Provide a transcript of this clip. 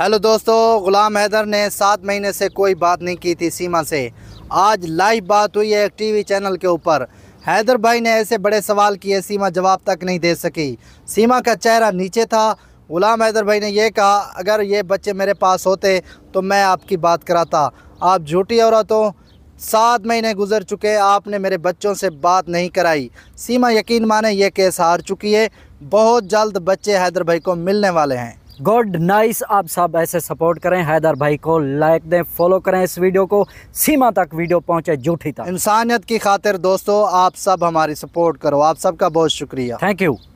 hello दोस्तों गुलाम हैदर ने सात महीने से कोई बात नहीं की थी सीमा से आज लाइव बात हुई है एक टीवी चैनल के ऊपर हैदर भाई ने ऐसे बड़े सवाल किए सीमा जवाब तक नहीं दे सकी सीमा का चेहरा नीचे था गुलाम हैदर भाई ने यह कहा अगर ये बच्चे मेरे पास होते तो मैं आपकी बात कराता आप झूठी औरतों सात महीने गुजर चुके आपने मेरे बच्चों से बात नहीं कराई सीमा यकीन माने ये केस हार चुकी है बहुत जल्द बच्चे हैदर भाई को मिलने वाले हैं गॉड नाइस आप सब ऐसे सपोर्ट करें हैदर भाई को लाइक दें फॉलो करें इस वीडियो को सीमा तक वीडियो पहुंचे जूठी तक इंसानियत की खातिर दोस्तों आप सब हमारी सपोर्ट करो आप सबका बहुत शुक्रिया थैंक यू